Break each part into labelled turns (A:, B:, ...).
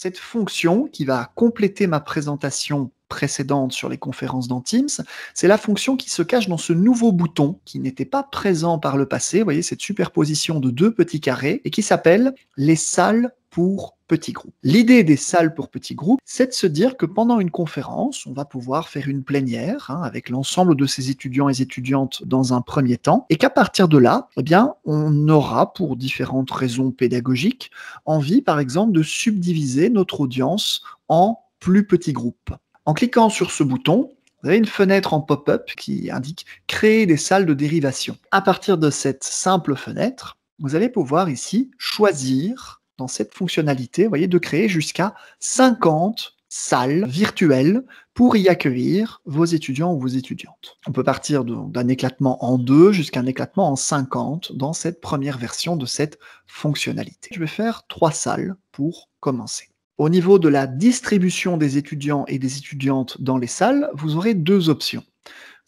A: cette fonction qui va compléter ma présentation précédente sur les conférences dans Teams, c'est la fonction qui se cache dans ce nouveau bouton qui n'était pas présent par le passé, vous voyez cette superposition de deux petits carrés, et qui s'appelle les salles pour petits groupes. L'idée des salles pour petits groupes, c'est de se dire que pendant une conférence, on va pouvoir faire une plénière hein, avec l'ensemble de ses étudiants et étudiantes dans un premier temps, et qu'à partir de là, eh bien, on aura, pour différentes raisons pédagogiques, envie, par exemple, de subdiviser notre audience en plus petits groupes. En cliquant sur ce bouton, vous avez une fenêtre en pop-up qui indique Créer des salles de dérivation. À partir de cette simple fenêtre, vous allez pouvoir ici choisir dans cette fonctionnalité, vous voyez, de créer jusqu'à 50 salles virtuelles pour y accueillir vos étudiants ou vos étudiantes. On peut partir d'un éclatement en deux jusqu'à un éclatement en 50 dans cette première version de cette fonctionnalité. Je vais faire trois salles pour commencer. Au niveau de la distribution des étudiants et des étudiantes dans les salles, vous aurez deux options.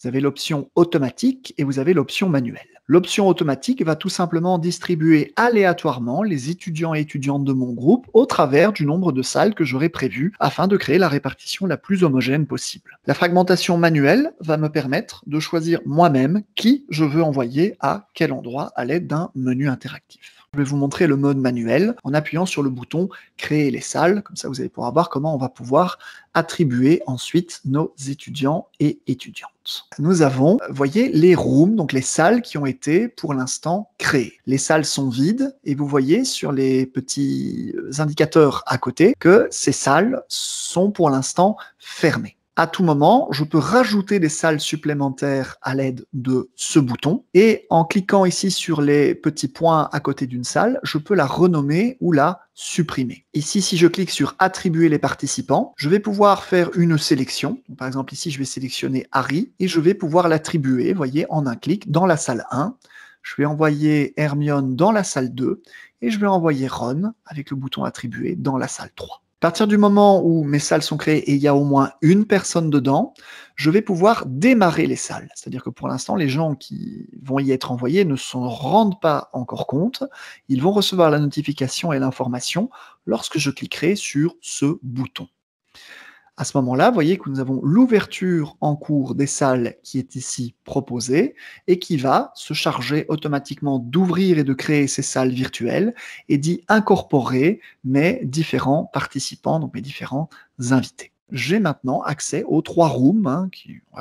A: Vous avez l'option automatique et vous avez l'option manuelle. L'option automatique va tout simplement distribuer aléatoirement les étudiants et étudiantes de mon groupe au travers du nombre de salles que j'aurai prévues afin de créer la répartition la plus homogène possible. La fragmentation manuelle va me permettre de choisir moi-même qui je veux envoyer à quel endroit à l'aide d'un menu interactif. Je vais vous montrer le mode manuel en appuyant sur le bouton Créer les salles. Comme ça, vous allez pouvoir voir comment on va pouvoir attribuer ensuite nos étudiants et étudiantes. Nous avons, euh, voyez, les rooms, donc les salles qui ont été pour l'instant créées. Les salles sont vides et vous voyez sur les petits euh, indicateurs à côté que ces salles sont pour l'instant fermées à tout moment, je peux rajouter des salles supplémentaires à l'aide de ce bouton. Et en cliquant ici sur les petits points à côté d'une salle, je peux la renommer ou la supprimer. Ici, si je clique sur attribuer les participants, je vais pouvoir faire une sélection. par exemple, ici, je vais sélectionner Harry et je vais pouvoir l'attribuer, vous voyez, en un clic dans la salle 1. Je vais envoyer Hermione dans la salle 2 et je vais envoyer Ron avec le bouton attribuer dans la salle 3. À partir du moment où mes salles sont créées et il y a au moins une personne dedans, je vais pouvoir démarrer les salles. C'est-à-dire que pour l'instant, les gens qui vont y être envoyés ne s'en rendent pas encore compte. Ils vont recevoir la notification et l'information lorsque je cliquerai sur ce bouton. À ce moment-là, vous voyez que nous avons l'ouverture en cours des salles qui est ici proposée et qui va se charger automatiquement d'ouvrir et de créer ces salles virtuelles et d'y incorporer mes différents participants, donc mes différents invités. J'ai maintenant accès aux trois rooms hein,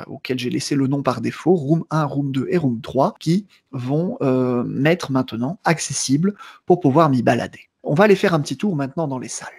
A: auxquels j'ai laissé le nom par défaut, room 1, room 2 et room 3, qui vont euh, m'être maintenant accessibles pour pouvoir m'y balader. On va aller faire un petit tour maintenant dans les salles.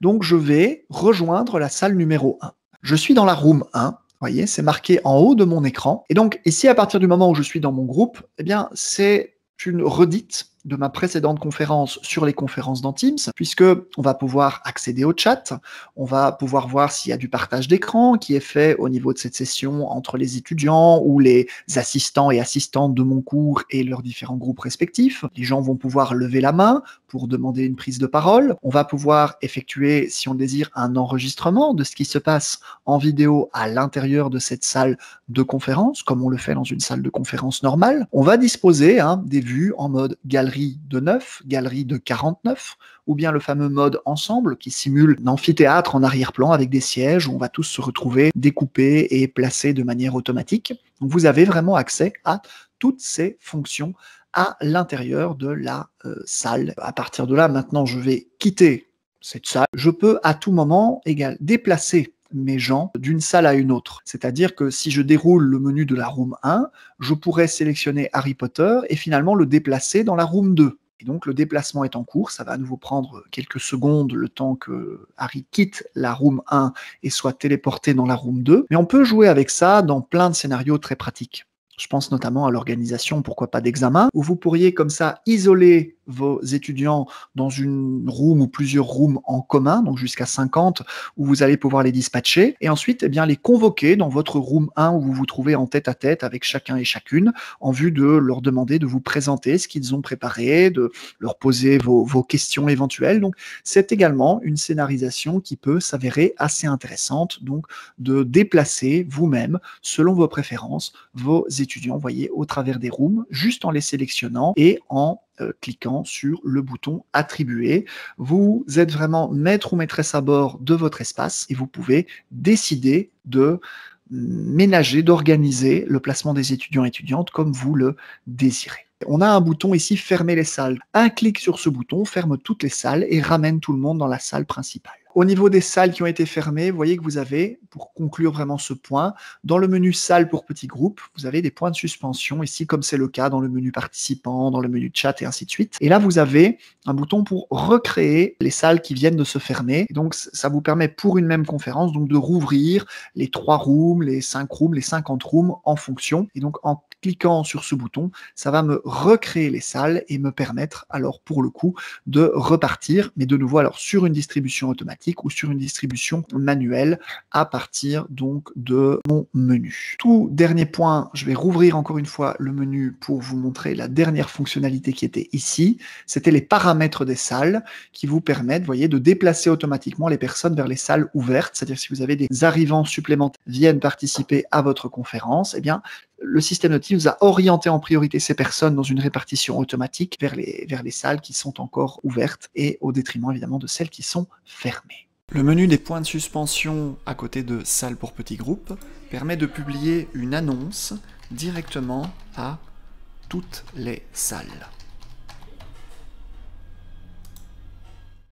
A: Donc je vais rejoindre la salle numéro 1. Je suis dans la room 1. Vous voyez, c'est marqué en haut de mon écran. Et donc ici, à partir du moment où je suis dans mon groupe, eh bien, c'est une redite de ma précédente conférence sur les conférences dans Teams, puisque on va pouvoir accéder au chat, on va pouvoir voir s'il y a du partage d'écran qui est fait au niveau de cette session entre les étudiants ou les assistants et assistantes de mon cours et leurs différents groupes respectifs. Les gens vont pouvoir lever la main pour demander une prise de parole. On va pouvoir effectuer, si on désire, un enregistrement de ce qui se passe en vidéo à l'intérieur de cette salle de conférence, comme on le fait dans une salle de conférence normale. On va disposer hein, des vues en mode galerie de 9, galerie de 49, ou bien le fameux mode ensemble qui simule un amphithéâtre en arrière-plan avec des sièges où on va tous se retrouver découpés et placés de manière automatique. vous avez vraiment accès à toutes ces fonctions à l'intérieur de la euh, salle. À partir de là, maintenant, je vais quitter cette salle. Je peux à tout moment égal, déplacer mes gens d'une salle à une autre. C'est-à-dire que si je déroule le menu de la room 1, je pourrais sélectionner Harry Potter et finalement le déplacer dans la room 2. Et donc le déplacement est en cours, ça va à nouveau prendre quelques secondes le temps que Harry quitte la room 1 et soit téléporté dans la room 2, mais on peut jouer avec ça dans plein de scénarios très pratiques. Je pense notamment à l'organisation, pourquoi pas, d'examen, où vous pourriez comme ça isoler vos étudiants dans une room ou plusieurs rooms en commun, donc jusqu'à 50, où vous allez pouvoir les dispatcher, et ensuite eh bien, les convoquer dans votre room 1 où vous vous trouvez en tête à tête avec chacun et chacune, en vue de leur demander de vous présenter ce qu'ils ont préparé, de leur poser vos, questions éventuelles. Donc c'est également une scénarisation qui peut s'avérer assez intéressante, donc de déplacer vous-même, selon vos préférences, vos étudiants, voyez, au travers des rooms, juste en les sélectionnant et en euh, cliquant sur le bouton attribuer. Vous êtes vraiment maître ou maîtresse à bord de votre espace et vous pouvez décider de ménager, d'organiser le placement des étudiants et étudiantes comme vous le désirez. On a un bouton ici, fermer les salles. Un clic sur ce bouton ferme toutes les salles et ramène tout le monde dans la salle principale. Au niveau des salles qui ont été fermées, vous voyez que vous avez, pour conclure vraiment ce point, dans le menu salles pour petits groupes, vous avez des points de suspension ici, comme c'est le cas dans le menu participants, dans le menu chat et ainsi de suite. Et là, vous avez un bouton pour recréer les salles qui viennent de se fermer. donc, ça vous permet pour une même conférence donc de rouvrir les trois rooms, les cinq rooms, les 50 rooms en fonction. Et donc, en cliquant sur ce bouton, ça va me recréer les salles et me permettre alors pour le coup de repartir, mais de nouveau alors sur une distribution automatique ou sur une distribution manuelle à partir donc de mon menu. Tout dernier point, je vais rouvrir encore une fois le menu pour vous montrer la dernière fonctionnalité qui était ici. C'était les paramètres des salles qui vous permettent, voyez, de déplacer automatiquement les personnes vers les salles ouvertes, c'est-à-dire si vous avez des arrivants supplémentaires viennent participer à votre conférence, eh bien, le système de vous a orienté en priorité ces personnes dans une répartition automatique vers les, vers les salles qui sont encore ouvertes et au détriment évidemment de celles qui sont fermées. Le menu des points de suspension à côté de salles pour petits groupes permet de publier une annonce directement à toutes les salles.